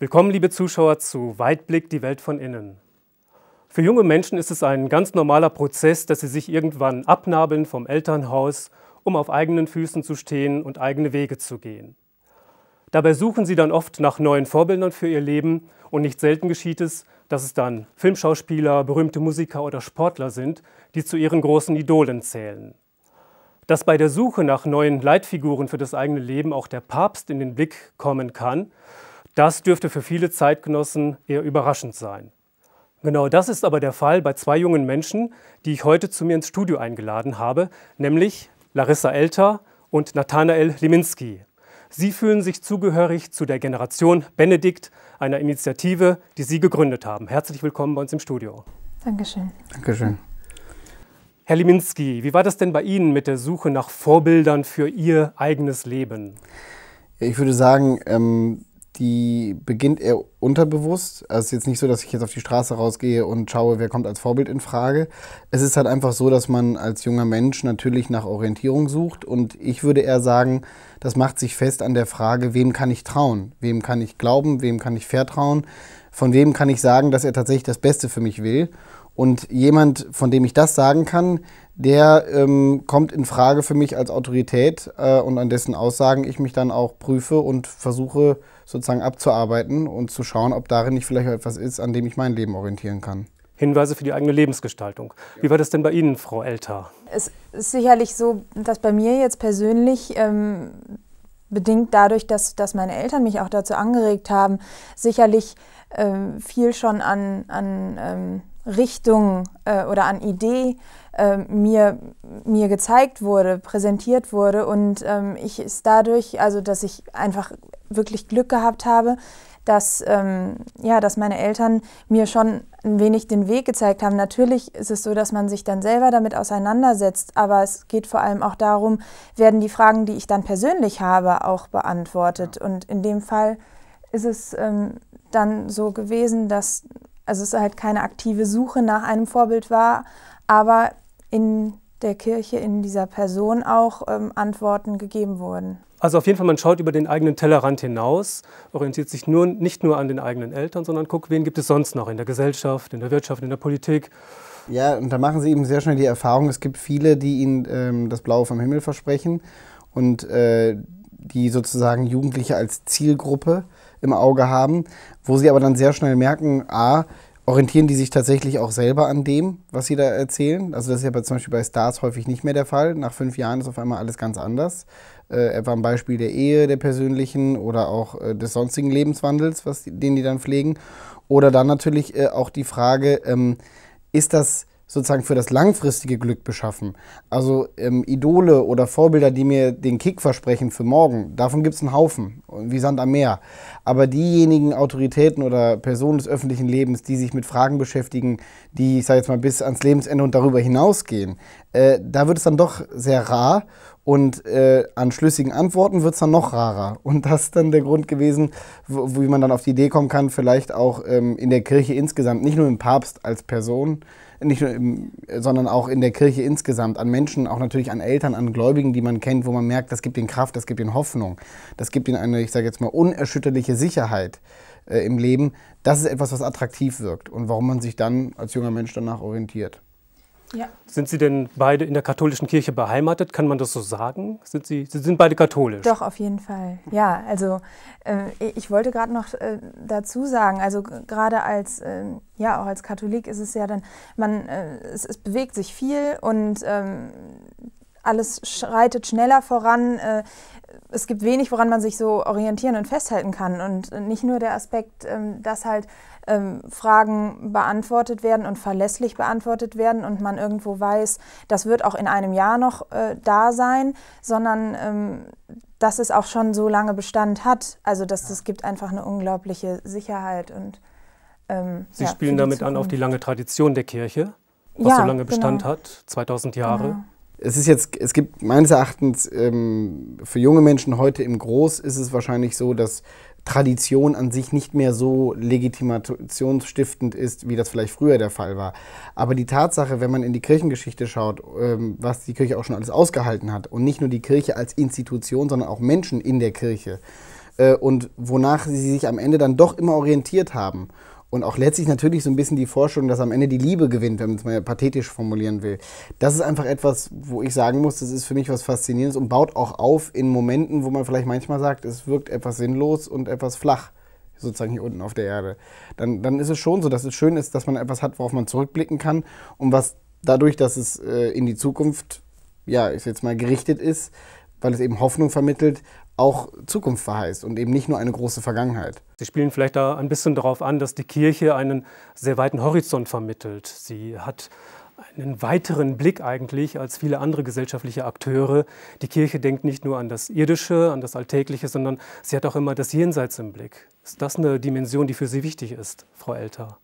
Willkommen, liebe Zuschauer, zu Weitblick, die Welt von innen. Für junge Menschen ist es ein ganz normaler Prozess, dass sie sich irgendwann abnabeln vom Elternhaus, um auf eigenen Füßen zu stehen und eigene Wege zu gehen. Dabei suchen sie dann oft nach neuen Vorbildern für ihr Leben und nicht selten geschieht es, dass es dann Filmschauspieler, berühmte Musiker oder Sportler sind, die zu ihren großen Idolen zählen. Dass bei der Suche nach neuen Leitfiguren für das eigene Leben auch der Papst in den Blick kommen kann, das dürfte für viele Zeitgenossen eher überraschend sein. Genau das ist aber der Fall bei zwei jungen Menschen, die ich heute zu mir ins Studio eingeladen habe, nämlich Larissa Elter und Nathanael Liminski. Sie fühlen sich zugehörig zu der Generation Benedikt, einer Initiative, die Sie gegründet haben. Herzlich willkommen bei uns im Studio. Dankeschön. Dankeschön. Herr Liminski, wie war das denn bei Ihnen mit der Suche nach Vorbildern für Ihr eigenes Leben? Ich würde sagen, ähm, die beginnt eher unterbewusst. Also es ist jetzt nicht so, dass ich jetzt auf die Straße rausgehe und schaue, wer kommt als Vorbild in Frage. Es ist halt einfach so, dass man als junger Mensch natürlich nach Orientierung sucht. Und ich würde eher sagen, das macht sich fest an der Frage, wem kann ich trauen? Wem kann ich glauben? Wem kann ich vertrauen? Von wem kann ich sagen, dass er tatsächlich das Beste für mich will? Und jemand, von dem ich das sagen kann, der ähm, kommt in Frage für mich als Autorität äh, und an dessen Aussagen ich mich dann auch prüfe und versuche, sozusagen abzuarbeiten und zu schauen, ob darin nicht vielleicht etwas ist, an dem ich mein Leben orientieren kann. Hinweise für die eigene Lebensgestaltung. Wie war das denn bei Ihnen, Frau Elter? Es ist sicherlich so, dass bei mir jetzt persönlich ähm, bedingt dadurch, dass, dass meine Eltern mich auch dazu angeregt haben, sicherlich ähm, viel schon an, an ähm, Richtung äh, oder an Idee äh, mir, mir gezeigt wurde, präsentiert wurde und ähm, ich ist dadurch, also dass ich einfach wirklich Glück gehabt habe, dass, ähm, ja, dass meine Eltern mir schon ein wenig den Weg gezeigt haben. Natürlich ist es so, dass man sich dann selber damit auseinandersetzt, aber es geht vor allem auch darum, werden die Fragen, die ich dann persönlich habe, auch beantwortet. Und in dem Fall ist es ähm, dann so gewesen, dass also es halt keine aktive Suche nach einem Vorbild war, aber in der Kirche, in dieser Person auch ähm, Antworten gegeben wurden. Also auf jeden Fall, man schaut über den eigenen Tellerrand hinaus, orientiert sich nur, nicht nur an den eigenen Eltern, sondern guckt, wen gibt es sonst noch in der Gesellschaft, in der Wirtschaft, in der Politik. Ja, und da machen sie eben sehr schnell die Erfahrung, es gibt viele, die ihnen ähm, das Blaue vom Himmel versprechen und äh, die sozusagen Jugendliche als Zielgruppe im Auge haben, wo sie aber dann sehr schnell merken, a, orientieren die sich tatsächlich auch selber an dem, was sie da erzählen. Also das ist ja zum Beispiel bei Stars häufig nicht mehr der Fall. Nach fünf Jahren ist auf einmal alles ganz anders. Äh, etwa ein Beispiel der Ehe, der persönlichen oder auch äh, des sonstigen Lebenswandels, was die, den die dann pflegen. Oder dann natürlich äh, auch die Frage, ähm, ist das sozusagen für das langfristige Glück beschaffen. Also ähm, Idole oder Vorbilder, die mir den Kick versprechen für morgen, davon gibt es einen Haufen, wie Sand am Meer. Aber diejenigen Autoritäten oder Personen des öffentlichen Lebens, die sich mit Fragen beschäftigen, die, ich sage jetzt mal, bis ans Lebensende und darüber hinausgehen, äh, da wird es dann doch sehr rar und äh, an schlüssigen Antworten wird es dann noch rarer. Und das ist dann der Grund gewesen, wo, wie man dann auf die Idee kommen kann, vielleicht auch ähm, in der Kirche insgesamt, nicht nur im Papst als Person, nicht nur im, sondern auch in der Kirche insgesamt, an Menschen, auch natürlich an Eltern, an Gläubigen, die man kennt, wo man merkt, das gibt ihnen Kraft, das gibt ihnen Hoffnung, das gibt ihnen eine, ich sage jetzt mal, unerschütterliche Sicherheit äh, im Leben. Das ist etwas, was attraktiv wirkt und warum man sich dann als junger Mensch danach orientiert. Ja. Sind Sie denn beide in der katholischen Kirche beheimatet? Kann man das so sagen? Sind Sie, Sie sind beide katholisch? Doch, auf jeden Fall. Ja, also äh, ich wollte gerade noch äh, dazu sagen, also gerade als, äh, ja, auch als Katholik ist es ja dann, man, äh, es, es, bewegt sich viel und ähm, alles schreitet schneller voran. Äh, es gibt wenig, woran man sich so orientieren und festhalten kann. Und nicht nur der Aspekt, ähm, dass halt ähm, Fragen beantwortet werden und verlässlich beantwortet werden und man irgendwo weiß, das wird auch in einem Jahr noch äh, da sein, sondern ähm, dass es auch schon so lange Bestand hat. Also dass es das gibt einfach eine unglaubliche Sicherheit und ähm, Sie ja, spielen damit Zukunft. an auf die lange Tradition der Kirche, was ja, so lange genau. Bestand genau. hat, 2000 Jahre. Genau. Es ist jetzt, es gibt meines Erachtens ähm, für junge Menschen heute im Groß ist es wahrscheinlich so, dass Tradition an sich nicht mehr so legitimationsstiftend ist, wie das vielleicht früher der Fall war. Aber die Tatsache, wenn man in die Kirchengeschichte schaut, ähm, was die Kirche auch schon alles ausgehalten hat und nicht nur die Kirche als Institution, sondern auch Menschen in der Kirche äh, und wonach sie sich am Ende dann doch immer orientiert haben und auch letztlich natürlich so ein bisschen die Vorstellung, dass am Ende die Liebe gewinnt, wenn man es mal pathetisch formulieren will. Das ist einfach etwas, wo ich sagen muss, das ist für mich was Faszinierendes und baut auch auf in Momenten, wo man vielleicht manchmal sagt, es wirkt etwas sinnlos und etwas flach sozusagen hier unten auf der Erde. Dann, dann ist es schon so, dass es schön ist, dass man etwas hat, worauf man zurückblicken kann und was dadurch, dass es äh, in die Zukunft, ja, ich jetzt mal gerichtet ist, weil es eben Hoffnung vermittelt, auch Zukunft verheißt und eben nicht nur eine große Vergangenheit. Sie spielen vielleicht da ein bisschen darauf an, dass die Kirche einen sehr weiten Horizont vermittelt. Sie hat einen weiteren Blick eigentlich als viele andere gesellschaftliche Akteure. Die Kirche denkt nicht nur an das Irdische, an das Alltägliche, sondern sie hat auch immer das Jenseits im Blick. Ist das eine Dimension, die für Sie wichtig ist, Frau Elter?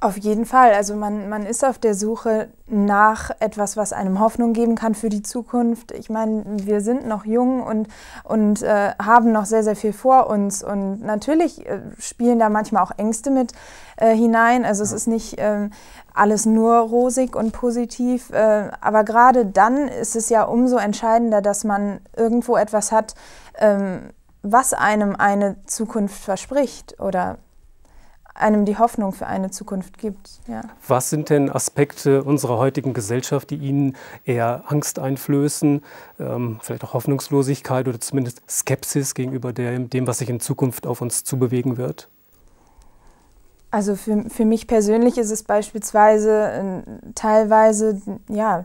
Auf jeden Fall. Also man, man ist auf der Suche nach etwas, was einem Hoffnung geben kann für die Zukunft. Ich meine, wir sind noch jung und, und äh, haben noch sehr, sehr viel vor uns. Und natürlich äh, spielen da manchmal auch Ängste mit äh, hinein. Also es ist nicht ähm, alles nur rosig und positiv. Äh, aber gerade dann ist es ja umso entscheidender, dass man irgendwo etwas hat, ähm, was einem eine Zukunft verspricht oder einem die Hoffnung für eine Zukunft gibt. Ja. Was sind denn Aspekte unserer heutigen Gesellschaft, die Ihnen eher Angst einflößen, ähm, vielleicht auch Hoffnungslosigkeit oder zumindest Skepsis gegenüber dem, dem, was sich in Zukunft auf uns zubewegen wird? Also für, für mich persönlich ist es beispielsweise äh, teilweise ja,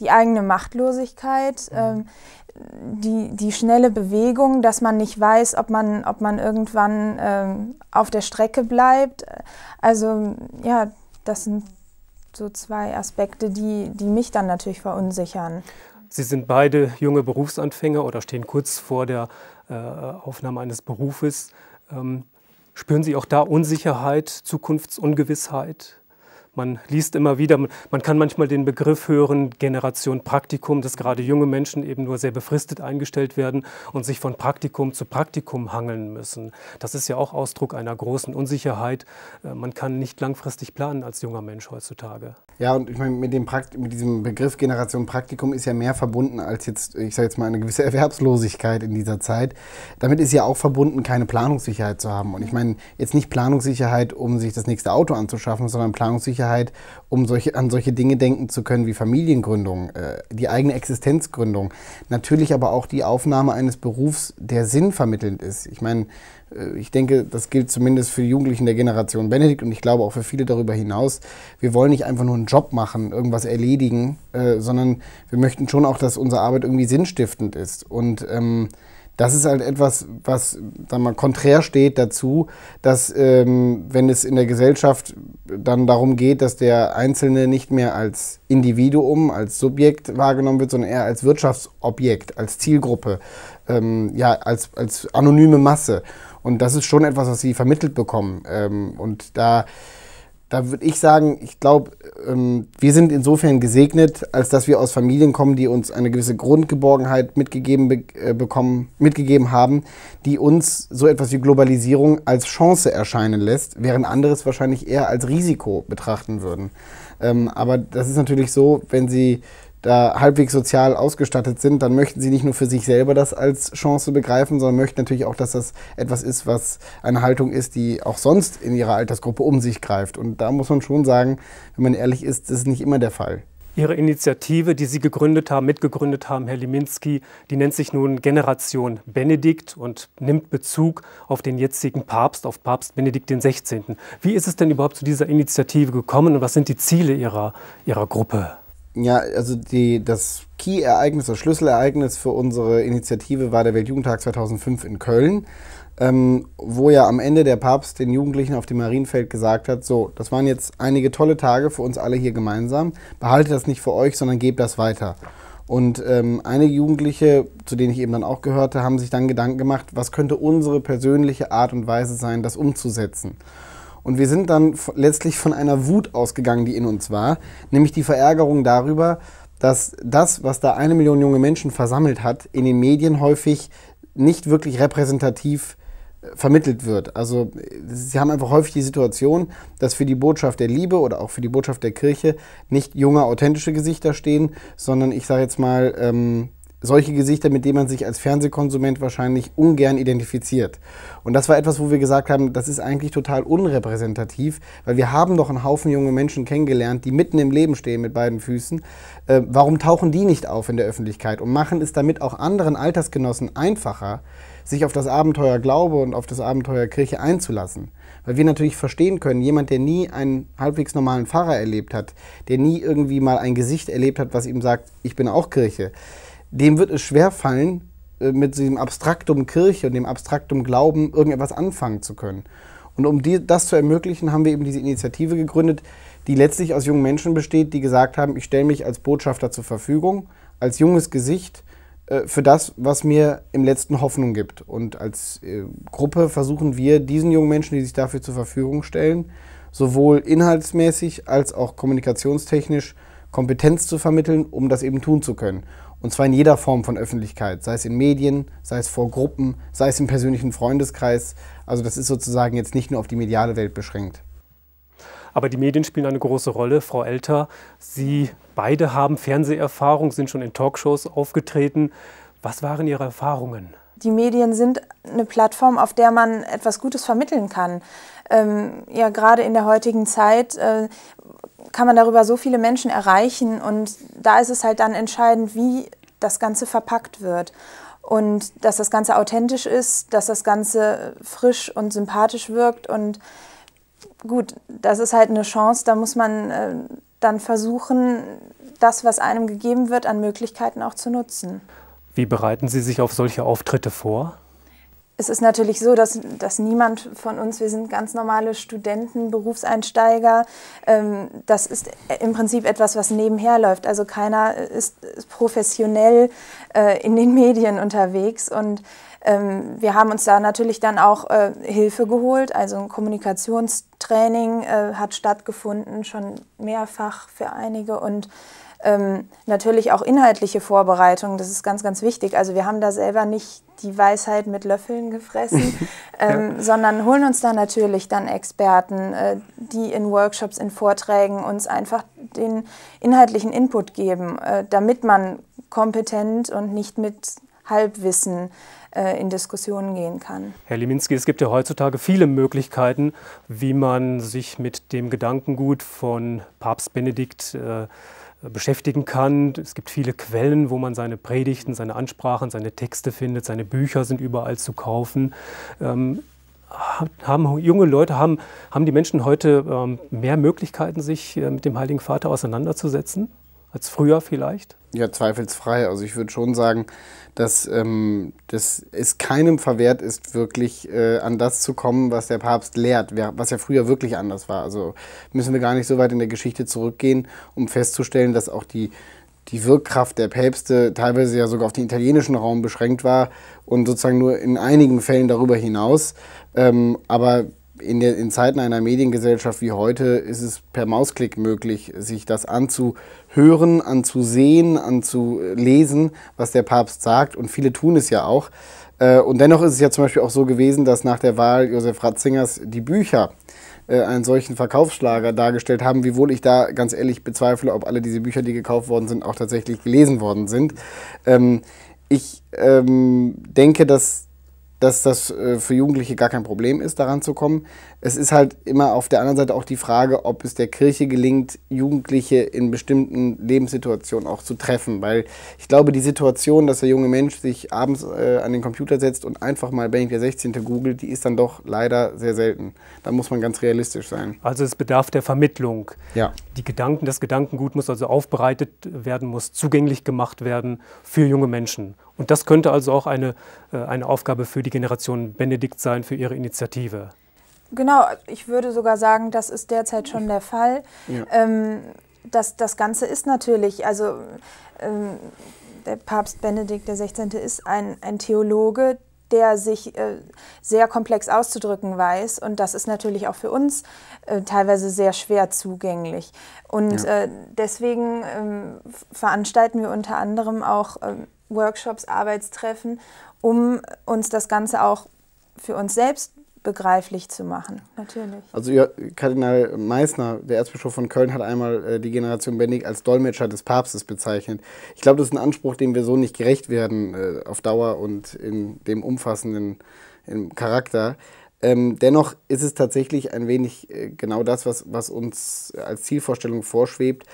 die eigene Machtlosigkeit, mhm. Ähm, die, die schnelle Bewegung, dass man nicht weiß, ob man, ob man irgendwann ähm, auf der Strecke bleibt. Also ja, das sind so zwei Aspekte, die, die mich dann natürlich verunsichern. Sie sind beide junge Berufsanfänger oder stehen kurz vor der äh, Aufnahme eines Berufes. Ähm, spüren Sie auch da Unsicherheit, Zukunftsungewissheit? Man liest immer wieder, man kann manchmal den Begriff hören, Generation Praktikum, dass gerade junge Menschen eben nur sehr befristet eingestellt werden und sich von Praktikum zu Praktikum hangeln müssen. Das ist ja auch Ausdruck einer großen Unsicherheit. Äh, man kann nicht langfristig planen als junger Mensch heutzutage. Ja, und ich meine, mit, dem mit diesem Begriff Generation Praktikum ist ja mehr verbunden als jetzt, ich sage jetzt mal, eine gewisse Erwerbslosigkeit in dieser Zeit. Damit ist ja auch verbunden, keine Planungssicherheit zu haben. Und ich meine, jetzt nicht Planungssicherheit, um sich das nächste Auto anzuschaffen, sondern Planungssicherheit, Sicherheit, um solche, an solche Dinge denken zu können wie Familiengründung, äh, die eigene Existenzgründung. Natürlich aber auch die Aufnahme eines Berufs, der sinnvermittelnd ist. Ich meine, äh, ich denke, das gilt zumindest für die Jugendlichen der Generation Benedikt und ich glaube auch für viele darüber hinaus. Wir wollen nicht einfach nur einen Job machen, irgendwas erledigen, äh, sondern wir möchten schon auch, dass unsere Arbeit irgendwie sinnstiftend ist. Und ähm, das ist halt etwas, was sag mal, konträr steht dazu, dass ähm, wenn es in der Gesellschaft dann darum geht, dass der Einzelne nicht mehr als Individuum, als Subjekt wahrgenommen wird, sondern eher als Wirtschaftsobjekt, als Zielgruppe, ähm, ja, als, als anonyme Masse. Und das ist schon etwas, was sie vermittelt bekommen. Ähm, und da da würde ich sagen, ich glaube, ähm, wir sind insofern gesegnet, als dass wir aus Familien kommen, die uns eine gewisse Grundgeborgenheit mitgegeben, be äh, bekommen, mitgegeben haben, die uns so etwas wie Globalisierung als Chance erscheinen lässt, während andere es wahrscheinlich eher als Risiko betrachten würden. Ähm, aber das ist natürlich so, wenn Sie da halbwegs sozial ausgestattet sind, dann möchten sie nicht nur für sich selber das als Chance begreifen, sondern möchten natürlich auch, dass das etwas ist, was eine Haltung ist, die auch sonst in ihrer Altersgruppe um sich greift. Und da muss man schon sagen, wenn man ehrlich ist, das ist nicht immer der Fall. Ihre Initiative, die Sie gegründet haben, mitgegründet haben, Herr Liminski, die nennt sich nun Generation Benedikt und nimmt Bezug auf den jetzigen Papst, auf Papst Benedikt XVI. Wie ist es denn überhaupt zu dieser Initiative gekommen und was sind die Ziele Ihrer, Ihrer Gruppe? Ja, also die, das Key-Ereignis, das Schlüsselereignis für unsere Initiative war der Weltjugendtag 2005 in Köln, ähm, wo ja am Ende der Papst den Jugendlichen auf dem Marienfeld gesagt hat, so, das waren jetzt einige tolle Tage für uns alle hier gemeinsam, behaltet das nicht für euch, sondern gebt das weiter. Und ähm, einige Jugendliche, zu denen ich eben dann auch gehörte, haben sich dann Gedanken gemacht, was könnte unsere persönliche Art und Weise sein, das umzusetzen. Und wir sind dann letztlich von einer Wut ausgegangen, die in uns war, nämlich die Verärgerung darüber, dass das, was da eine Million junge Menschen versammelt hat, in den Medien häufig nicht wirklich repräsentativ äh, vermittelt wird. Also äh, sie haben einfach häufig die Situation, dass für die Botschaft der Liebe oder auch für die Botschaft der Kirche nicht junge, authentische Gesichter stehen, sondern ich sage jetzt mal ähm, solche Gesichter, mit denen man sich als Fernsehkonsument wahrscheinlich ungern identifiziert. Und das war etwas, wo wir gesagt haben, das ist eigentlich total unrepräsentativ, weil wir haben doch einen Haufen junge Menschen kennengelernt, die mitten im Leben stehen mit beiden Füßen. Äh, warum tauchen die nicht auf in der Öffentlichkeit und machen es damit auch anderen Altersgenossen einfacher, sich auf das Abenteuer Glaube und auf das Abenteuer Kirche einzulassen? Weil wir natürlich verstehen können, jemand, der nie einen halbwegs normalen Pfarrer erlebt hat, der nie irgendwie mal ein Gesicht erlebt hat, was ihm sagt, ich bin auch Kirche, dem wird es schwer fallen, äh, mit diesem Abstraktum Kirche und dem Abstraktum Glauben irgendetwas anfangen zu können. Und um die, das zu ermöglichen, haben wir eben diese Initiative gegründet, die letztlich aus jungen Menschen besteht, die gesagt haben, ich stelle mich als Botschafter zur Verfügung, als junges Gesicht äh, für das, was mir im letzten Hoffnung gibt. Und als äh, Gruppe versuchen wir, diesen jungen Menschen, die sich dafür zur Verfügung stellen, sowohl inhaltsmäßig als auch kommunikationstechnisch Kompetenz zu vermitteln, um das eben tun zu können. Und zwar in jeder Form von Öffentlichkeit, sei es in Medien, sei es vor Gruppen, sei es im persönlichen Freundeskreis. Also das ist sozusagen jetzt nicht nur auf die mediale Welt beschränkt. Aber die Medien spielen eine große Rolle. Frau Elter, Sie beide haben Fernseherfahrung, sind schon in Talkshows aufgetreten. Was waren Ihre Erfahrungen? Die Medien sind eine Plattform, auf der man etwas Gutes vermitteln kann. Ähm, ja, gerade in der heutigen Zeit äh, kann man darüber so viele Menschen erreichen und da ist es halt dann entscheidend, wie das Ganze verpackt wird und dass das Ganze authentisch ist, dass das Ganze frisch und sympathisch wirkt und gut, das ist halt eine Chance, da muss man äh, dann versuchen, das, was einem gegeben wird, an Möglichkeiten auch zu nutzen. Wie bereiten Sie sich auf solche Auftritte vor? es ist natürlich so, dass, dass niemand von uns, wir sind ganz normale Studenten, Berufseinsteiger. Ähm, das ist äh, im Prinzip etwas, was nebenher läuft. Also keiner äh, ist professionell äh, in den Medien unterwegs. Und ähm, wir haben uns da natürlich dann auch äh, Hilfe geholt. Also ein Kommunikationstraining äh, hat stattgefunden, schon mehrfach für einige. Und ähm, natürlich auch inhaltliche Vorbereitung, das ist ganz, ganz wichtig. Also wir haben da selber nicht die Weisheit mit Löffeln gefressen, ähm, ja. sondern holen uns da natürlich dann Experten, äh, die in Workshops, in Vorträgen uns einfach den inhaltlichen Input geben, äh, damit man kompetent und nicht mit Halbwissen äh, in Diskussionen gehen kann. Herr Liminski, es gibt ja heutzutage viele Möglichkeiten, wie man sich mit dem Gedankengut von Papst Benedikt äh, beschäftigen kann. Es gibt viele Quellen, wo man seine Predigten, seine Ansprachen, seine Texte findet, seine Bücher sind überall zu kaufen. Ähm, haben junge Leute, haben, haben die Menschen heute ähm, mehr Möglichkeiten, sich äh, mit dem Heiligen Vater auseinanderzusetzen, als früher vielleicht? Ja, zweifelsfrei. Also ich würde schon sagen, dass, ähm, dass es keinem verwehrt ist, wirklich äh, an das zu kommen, was der Papst lehrt, was ja früher wirklich anders war. Also müssen wir gar nicht so weit in der Geschichte zurückgehen, um festzustellen, dass auch die die Wirkkraft der Päpste teilweise ja sogar auf den italienischen Raum beschränkt war und sozusagen nur in einigen Fällen darüber hinaus. Ähm, aber in, der, in, Zeiten einer Mediengesellschaft wie heute ist es per Mausklick möglich, sich das anzuhören, anzusehen, anzulesen, was der Papst sagt. Und viele tun es ja auch. Äh, und dennoch ist es ja zum Beispiel auch so gewesen, dass nach der Wahl Josef Ratzingers die Bücher äh, einen solchen Verkaufsschlager dargestellt haben, wiewohl ich da ganz ehrlich bezweifle, ob alle diese Bücher, die gekauft worden sind, auch tatsächlich gelesen worden sind. Ähm, ich ähm, denke, dass dass das äh, für Jugendliche gar kein Problem ist, daran zu kommen. Es ist halt immer auf der anderen Seite auch die Frage, ob es der Kirche gelingt, Jugendliche in bestimmten Lebenssituationen auch zu treffen. Weil ich glaube, die Situation, dass der junge Mensch sich abends äh, an den Computer setzt und einfach mal Benedikt der 16. googelt, die ist dann doch leider sehr selten. Da muss man ganz realistisch sein. Also es bedarf der Vermittlung. Ja. Die Gedanken, das Gedankengut muss also aufbereitet werden, muss zugänglich gemacht werden für junge Menschen. Und das könnte also auch eine, äh, eine Aufgabe für die Generation Benedikt sein, für ihre Initiative. Genau, ich würde sogar sagen, das ist derzeit schon der Fall. Ja. Ähm, das, das Ganze ist natürlich, also ähm, der Papst Benedikt XVI. ist ein, ein Theologe, der sich äh, sehr komplex auszudrücken weiß. Und das ist natürlich auch für uns äh, teilweise sehr schwer zugänglich. Und ja. äh, deswegen ähm, veranstalten wir unter anderem auch ähm, Workshops, Arbeitstreffen, um uns das Ganze auch für uns selbst begreiflich zu machen. Natürlich. Also ihr, Kardinal Meissner, der Erzbischof von Köln, hat einmal äh, die Generation Benedikt als Dolmetscher des Papstes bezeichnet. Ich glaube, das ist ein Anspruch, dem wir so nicht gerecht werden äh, auf Dauer und in dem umfassenden im Charakter. Ähm, dennoch ist es tatsächlich ein wenig äh, genau das, was, was uns als Zielvorstellung vorschwebt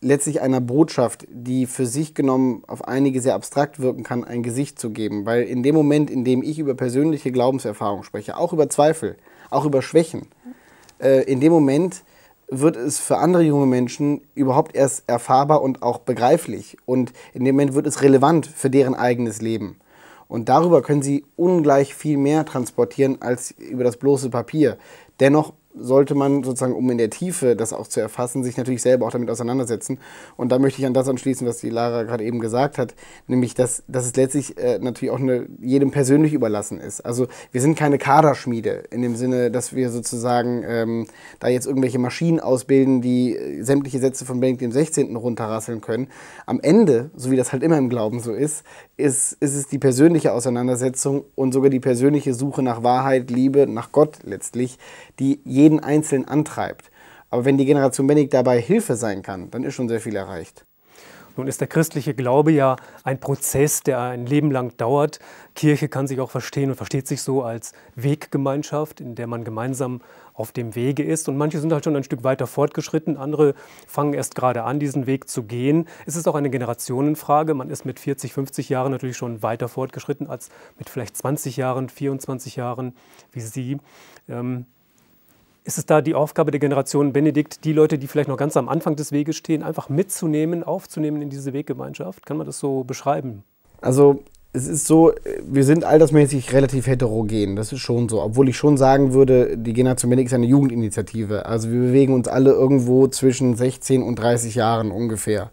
letztlich einer Botschaft, die für sich genommen auf einige sehr abstrakt wirken kann, ein Gesicht zu geben. Weil in dem Moment, in dem ich über persönliche Glaubenserfahrung spreche, auch über Zweifel, auch über Schwächen, äh, in dem Moment wird es für andere junge Menschen überhaupt erst erfahrbar und auch begreiflich. Und in dem Moment wird es relevant für deren eigenes Leben. Und darüber können sie ungleich viel mehr transportieren als über das bloße Papier. Dennoch sollte man sozusagen, um in der Tiefe das auch zu erfassen, sich natürlich selber auch damit auseinandersetzen. Und da möchte ich an das anschließen, was die Lara gerade eben gesagt hat, nämlich, dass, dass es letztlich äh, natürlich auch eine, jedem persönlich überlassen ist. Also wir sind keine Kaderschmiede in dem Sinne, dass wir sozusagen ähm, da jetzt irgendwelche Maschinen ausbilden, die äh, sämtliche Sätze von Benedikt dem 16. runterrasseln können. Am Ende, so wie das halt immer im Glauben so ist, ist, ist es die persönliche Auseinandersetzung und sogar die persönliche Suche nach Wahrheit, Liebe, nach Gott letztlich, die jeden Einzelnen antreibt. Aber wenn die Generation Benedikt dabei Hilfe sein kann, dann ist schon sehr viel erreicht. Nun ist der christliche Glaube ja ein Prozess, der ein Leben lang dauert. Kirche kann sich auch verstehen und versteht sich so als Weggemeinschaft, in der man gemeinsam auf dem Wege ist. Und manche sind halt schon ein Stück weiter fortgeschritten, andere fangen erst gerade an, diesen Weg zu gehen. Es ist auch eine Generationenfrage. Man ist mit 40, 50 Jahren natürlich schon weiter fortgeschritten als mit vielleicht 20 Jahren, 24 Jahren wie Sie. Ähm, ist es da die Aufgabe der Generation Benedikt, die Leute, die vielleicht noch ganz am Anfang des Weges stehen, einfach mitzunehmen, aufzunehmen in diese Weggemeinschaft? Kann man das so beschreiben? Also es ist so, wir sind altersmäßig relativ heterogen, das ist schon so. Obwohl ich schon sagen würde, die Generation Benedikt ist eine Jugendinitiative. Also wir bewegen uns alle irgendwo zwischen 16 und 30 Jahren ungefähr.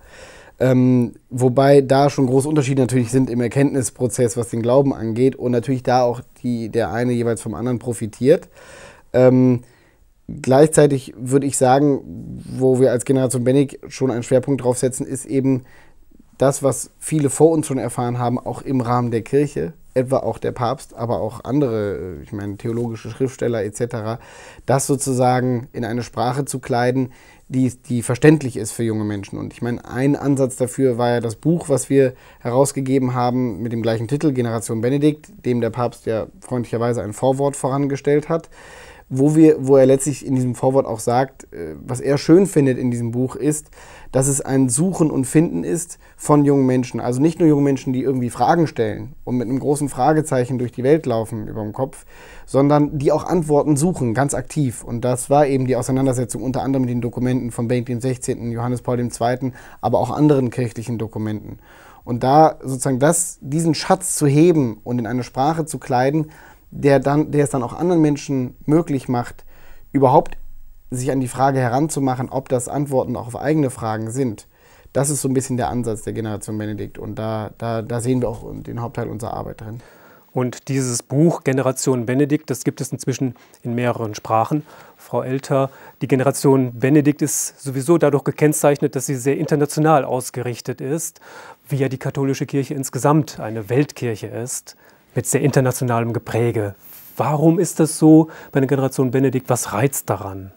Ähm, wobei da schon große Unterschiede natürlich sind im Erkenntnisprozess, was den Glauben angeht und natürlich da auch die, der eine jeweils vom anderen profitiert. Ähm, Gleichzeitig würde ich sagen, wo wir als Generation Bennig schon einen Schwerpunkt drauf setzen, ist eben das, was viele vor uns schon erfahren haben, auch im Rahmen der Kirche, etwa auch der Papst, aber auch andere, äh, ich meine, theologische Schriftsteller etc., das sozusagen in eine Sprache zu kleiden, die, die verständlich ist für junge Menschen. Und ich meine, ein Ansatz dafür war ja das Buch, was wir herausgegeben haben mit dem gleichen Titel, Generation Benedikt, dem der Papst ja freundlicherweise ein Vorwort vorangestellt hat wo, wir, wo er letztlich in diesem Vorwort auch sagt, äh, was er schön findet in diesem Buch ist, dass es ein Suchen und Finden ist von jungen Menschen. Also nicht nur jungen Menschen, die irgendwie Fragen stellen und mit einem großen Fragezeichen durch die Welt laufen über dem Kopf, sondern die auch Antworten suchen, ganz aktiv. Und das war eben die Auseinandersetzung unter anderem mit den Dokumenten von Benedikt XVI., Johannes Paul II., aber auch anderen kirchlichen Dokumenten. Und da sozusagen das, diesen Schatz zu heben und in eine Sprache zu kleiden, der, dann, der es dann auch anderen Menschen möglich macht, überhaupt sich an die Frage heranzumachen, ob das Antworten auch auf eigene Fragen sind. Das ist so ein bisschen der Ansatz der Generation Benedikt und da, da, da sehen wir auch den Hauptteil unserer Arbeit drin. Und dieses Buch Generation Benedikt, das gibt es inzwischen in mehreren Sprachen. Frau Elter, die Generation Benedikt ist sowieso dadurch gekennzeichnet, dass sie sehr international ausgerichtet ist, wie ja die katholische Kirche insgesamt eine Weltkirche ist mit sehr internationalem Gepräge. Warum ist das so bei der Generation Benedikt? Was reizt daran?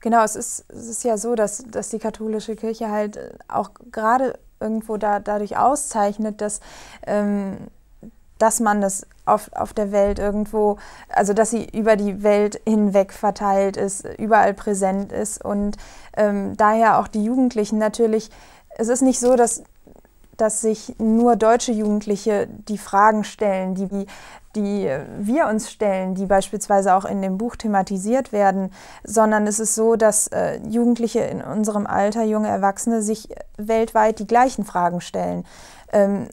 Genau, es ist, es ist ja so, dass, dass die katholische Kirche halt auch gerade irgendwo da, dadurch auszeichnet, dass, ähm, dass man das auf, auf der Welt irgendwo, also dass sie über die Welt hinweg verteilt ist, überall präsent ist und ähm, daher auch die Jugendlichen natürlich. Es ist nicht so, dass dass sich nur deutsche Jugendliche die Fragen stellen, die, die wir uns stellen, die beispielsweise auch in dem Buch thematisiert werden, sondern es ist so, dass äh, Jugendliche in unserem Alter, junge Erwachsene, sich weltweit die gleichen Fragen stellen. Ähm,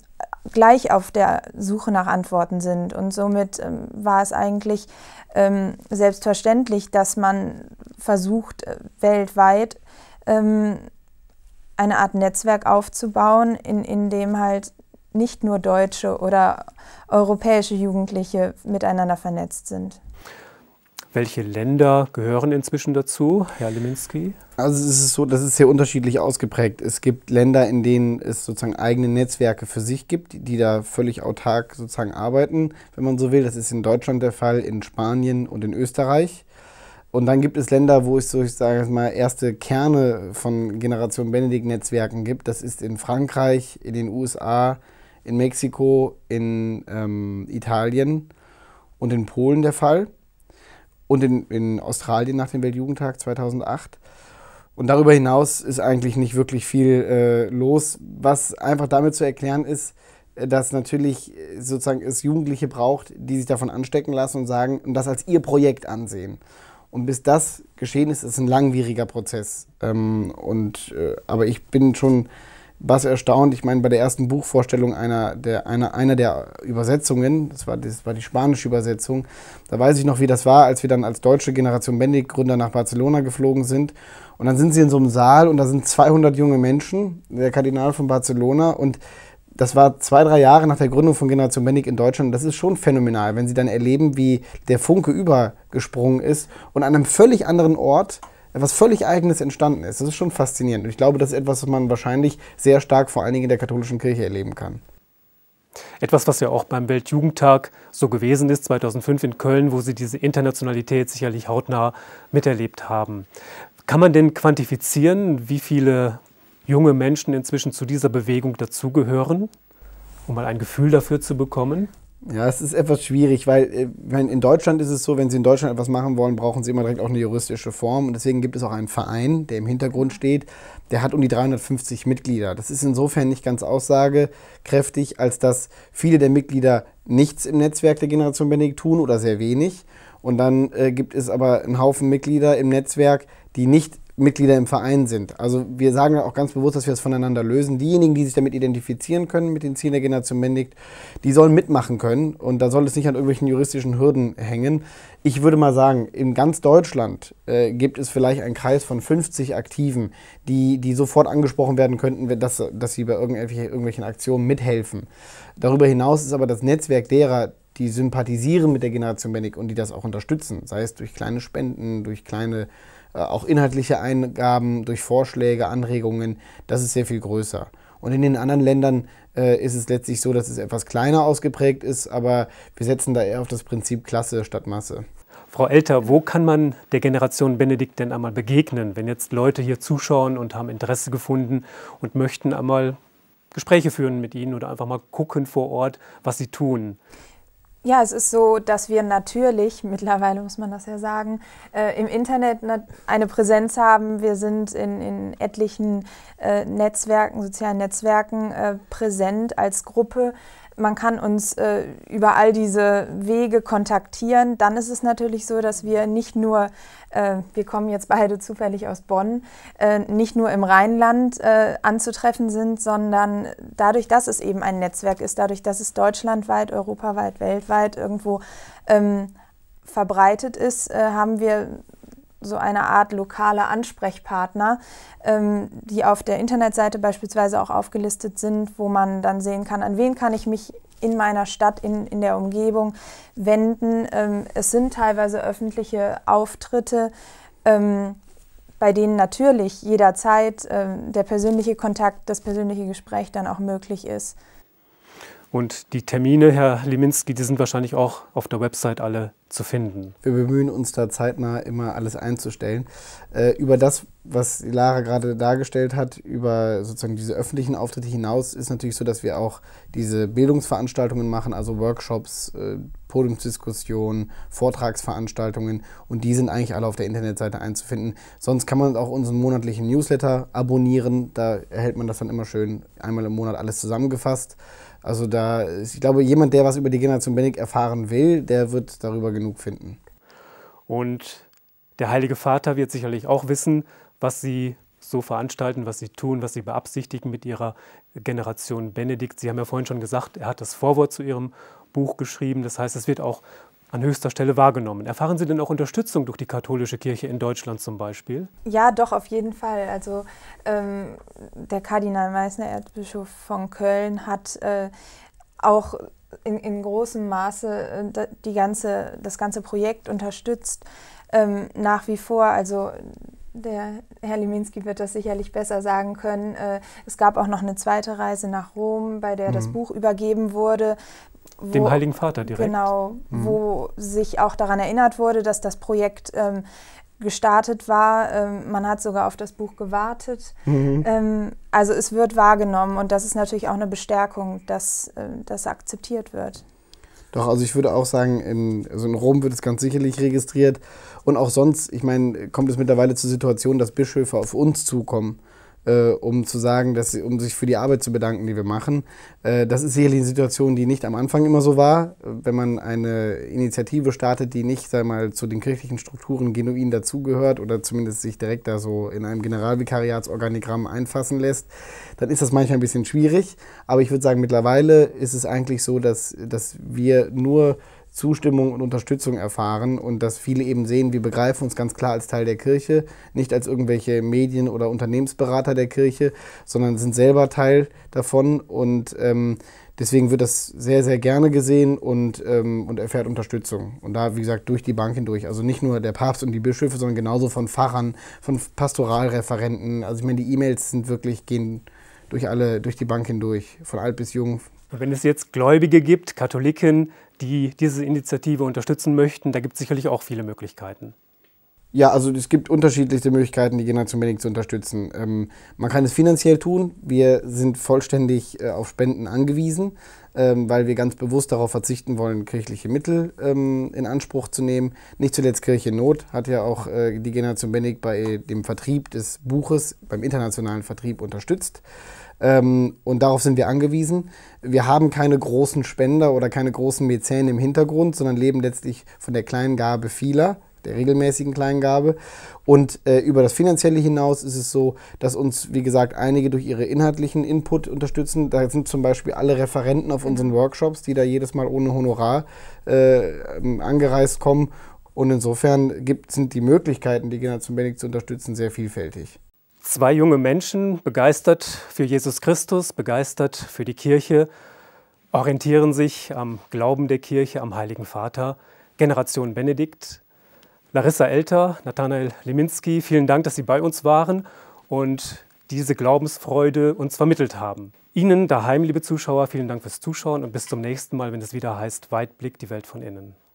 gleich auf der Suche nach Antworten sind. Und somit ähm, war es eigentlich ähm, selbstverständlich, dass man versucht, äh, weltweit ähm, eine Art Netzwerk aufzubauen, in, in dem halt nicht nur deutsche oder europäische Jugendliche miteinander vernetzt sind. Welche Länder gehören inzwischen dazu, Herr Leminski? Also es ist so, das ist sehr unterschiedlich ausgeprägt. Es gibt Länder, in denen es sozusagen eigene Netzwerke für sich gibt, die, die da völlig autark sozusagen arbeiten, wenn man so will. Das ist in Deutschland der Fall, in Spanien und in Österreich. Und dann gibt es Länder, wo es so, ich sage mal, erste Kerne von Generation Benedikt-Netzwerken gibt. Das ist in Frankreich, in den USA, in Mexiko, in ähm, Italien und in Polen der Fall. Und in, in Australien nach dem Weltjugendtag 2008. Und darüber hinaus ist eigentlich nicht wirklich viel äh, los, was einfach damit zu erklären ist, äh, dass natürlich äh, sozusagen es Jugendliche braucht, die sich davon anstecken lassen und sagen und das als ihr Projekt ansehen. Und bis das geschehen ist, ist ein langwieriger Prozess. Ähm, und, äh, aber ich bin schon was erstaunt. Ich meine, bei der ersten Buchvorstellung einer der, einer, einer der Übersetzungen, das war, das war die spanische Übersetzung, da weiß ich noch, wie das war, als wir dann als deutsche Generation Bendig-Gründer nach Barcelona geflogen sind. Und dann sind sie in so einem Saal und da sind 200 junge Menschen, der Kardinal von Barcelona und das war zwei, drei Jahre nach der Gründung von Generation Bendig in Deutschland. Das ist schon phänomenal, wenn sie dann erleben, wie der Funke übergesprungen ist und an einem völlig anderen Ort etwas völlig Eigenes entstanden ist. Das ist schon faszinierend. Und ich glaube, das ist etwas, was man wahrscheinlich sehr stark vor allen Dingen in der katholischen Kirche erleben kann. Etwas, was ja auch beim Weltjugendtag so gewesen ist, 2005 in Köln, wo Sie diese Internationalität sicherlich hautnah miterlebt haben. Kann man denn quantifizieren, wie viele junge Menschen inzwischen zu dieser Bewegung dazugehören, um mal ein Gefühl dafür zu bekommen? Ja, es ist etwas schwierig, weil äh, meine, in Deutschland ist es so, wenn Sie in Deutschland etwas machen wollen, brauchen Sie immer direkt auch eine juristische Form. Und deswegen gibt es auch einen Verein, der im Hintergrund steht. Der hat um die 350 Mitglieder. Das ist insofern nicht ganz aussagekräftig, als dass viele der Mitglieder nichts im Netzwerk der Generation Benedikt tun oder sehr wenig. Und dann äh, gibt es aber einen Haufen Mitglieder im Netzwerk, die nicht Mitglieder im Verein sind. Also wir sagen auch ganz bewusst, dass wir das voneinander lösen. Diejenigen, die sich damit identifizieren können, mit den Zielen der Generation Mendigt, die sollen mitmachen können und da soll es nicht an irgendwelchen juristischen Hürden hängen. Ich würde mal sagen, in ganz Deutschland äh, gibt es vielleicht einen Kreis von 50 Aktiven, die, die sofort angesprochen werden könnten, dass, dass sie bei irgendwelche, irgendwelchen Aktionen mithelfen. Darüber hinaus ist aber das Netzwerk derer, die sympathisieren mit der Generation Mendigt und die das auch unterstützen, sei es durch kleine Spenden, durch kleine äh, auch inhaltliche Eingaben durch Vorschläge, Anregungen, das ist sehr viel größer. Und in den anderen Ländern äh, ist es letztlich so, dass es etwas kleiner ausgeprägt ist, aber wir setzen da eher auf das Prinzip Klasse statt Masse. Frau Elter, wo kann man der Generation Benedikt denn einmal begegnen, wenn jetzt Leute hier zuschauen und haben Interesse gefunden und möchten einmal Gespräche führen mit Ihnen oder einfach mal gucken vor Ort, was Sie tun? Ja, es ist so, dass wir natürlich, mittlerweile muss man das ja sagen, äh, im Internet eine Präsenz haben. Wir sind in, in etlichen äh, Netzwerken, sozialen Netzwerken äh, präsent als Gruppe man kann uns äh, über all diese Wege kontaktieren. Dann ist es natürlich so, dass wir nicht nur, äh, wir kommen jetzt beide zufällig aus Bonn, äh, nicht nur im Rheinland äh, anzutreffen sind, sondern dadurch, dass es eben ein Netzwerk ist, dadurch, dass es deutschlandweit, europaweit, weltweit irgendwo ähm, verbreitet ist, äh, haben wir so eine Art lokale Ansprechpartner, ähm, die auf der Internetseite beispielsweise auch aufgelistet sind, wo man dann sehen kann, an wen kann ich mich in meiner Stadt, in, in der Umgebung wenden. Ähm, es sind teilweise öffentliche Auftritte, ähm, bei denen natürlich jederzeit ähm, der persönliche Kontakt, das persönliche Gespräch dann auch möglich ist. Und die Termine, Herr Liminski, die sind wahrscheinlich auch auf der Website alle zu finden. Wir bemühen uns da zeitnah immer alles einzustellen. Äh, über das, was Lara gerade dargestellt hat, über sozusagen diese öffentlichen Auftritte hinaus, ist natürlich so, dass wir auch diese Bildungsveranstaltungen machen, also Workshops, äh, Podiumsdiskussionen, Vortragsveranstaltungen und die sind eigentlich alle auf der Internetseite einzufinden. Sonst kann man auch unseren monatlichen Newsletter abonnieren, da erhält man das dann immer schön einmal im Monat alles zusammengefasst. Also da, ich glaube, jemand, der was über die Generation Benedikt erfahren will, der wird darüber genug finden. Und der Heilige Vater wird sicherlich auch wissen, was Sie so veranstalten, was Sie tun, was Sie beabsichtigen mit Ihrer Generation Benedikt. Sie haben ja vorhin schon gesagt, er hat das Vorwort zu Ihrem Buch geschrieben. Das heißt, es wird auch an höchster Stelle wahrgenommen. Erfahren Sie denn auch Unterstützung durch die katholische Kirche in Deutschland zum Beispiel? Ja, doch, auf jeden Fall. Also ähm, der Kardinal Meißner, Erzbischof von Köln, hat äh, auch in, in, großem Maße äh, die ganze, das ganze Projekt unterstützt. Ähm, nach wie vor, also der Herr Liminski wird das sicherlich besser sagen können. Äh, es gab auch noch eine zweite Reise nach Rom, bei der das mhm. Buch übergeben wurde, wo, dem Heiligen Vater direkt. Genau, mhm. wo sich auch daran erinnert wurde, dass das Projekt ähm, gestartet war. Ähm, man hat sogar auf das Buch gewartet. Mhm. Ähm, also es wird wahrgenommen und das ist natürlich auch eine Bestärkung, dass äh, das akzeptiert wird. Doch, also ich würde auch sagen, in, also in Rom wird es ganz sicherlich registriert. Und auch sonst, ich meine, kommt es mittlerweile zur Situation, dass Bischöfe auf uns zukommen äh, um zu sagen, dass, sie, um sich für die Arbeit zu bedanken, die wir machen. Äh, das ist sicherlich eine Situation, die nicht am Anfang immer so war. Wenn man eine Initiative startet, die nicht sei mal, zu den kirchlichen Strukturen genuin dazugehört oder zumindest sich direkt da so in einem Generalvikariatsorganigramm einfassen lässt, dann ist das manchmal ein bisschen schwierig. Aber ich würde sagen, mittlerweile ist es eigentlich so, dass, dass wir nur Zustimmung und Unterstützung erfahren und dass viele eben sehen, wir begreifen uns ganz klar als Teil der Kirche, nicht als irgendwelche Medien- oder Unternehmensberater der Kirche, sondern sind selber Teil davon und ähm, deswegen wird das sehr, sehr gerne gesehen und, ähm, und erfährt Unterstützung. Und da, wie gesagt, durch die Bank hindurch. Also nicht nur der Papst und die Bischöfe, sondern genauso von Pfarrern, von Pastoralreferenten. Also ich meine, die E-Mails sind wirklich, gehen durch alle, durch die Bank hindurch, von alt bis jung, und wenn es jetzt Gläubige gibt, Katholiken, die diese Initiative unterstützen möchten, da gibt es sicherlich auch viele Möglichkeiten. Ja, also es gibt unterschiedlichste Möglichkeiten, die Generation Benedikt zu unterstützen. Ähm, man kann es finanziell tun. Wir sind vollständig äh, auf Spenden angewiesen, ähm, weil wir ganz bewusst darauf verzichten wollen, kirchliche Mittel ähm, in Anspruch zu nehmen. Nicht zuletzt Kirche Not hat ja auch äh, die Generation Benedikt bei dem Vertrieb des Buches, beim internationalen Vertrieb unterstützt. Ähm, und darauf sind wir angewiesen. Wir haben keine großen Spender oder keine großen Mäzen im Hintergrund, sondern leben letztlich von der kleinen Gabe vieler der regelmäßigen Kleingabe. Und äh, über das Finanzielle hinaus ist es so, dass uns, wie gesagt, einige durch ihre inhaltlichen Input unterstützen. Da sind zum Beispiel alle Referenten auf unseren Workshops, die da jedes Mal ohne Honorar äh, angereist kommen. Und insofern gibt, sind die Möglichkeiten, die Generation Benedikt zu unterstützen, sehr vielfältig zwei junge Menschen, begeistert für Jesus Christus, begeistert für die Kirche, orientieren sich am Glauben der Kirche, am Heiligen Vater, Generation Benedikt. Larissa Elter, Nathanael Leminski, vielen Dank, dass Sie bei uns waren und diese Glaubensfreude uns vermittelt haben. Ihnen daheim, liebe Zuschauer, vielen Dank fürs Zuschauen und bis zum nächsten Mal, wenn es wieder heißt Weitblick, die Welt von innen.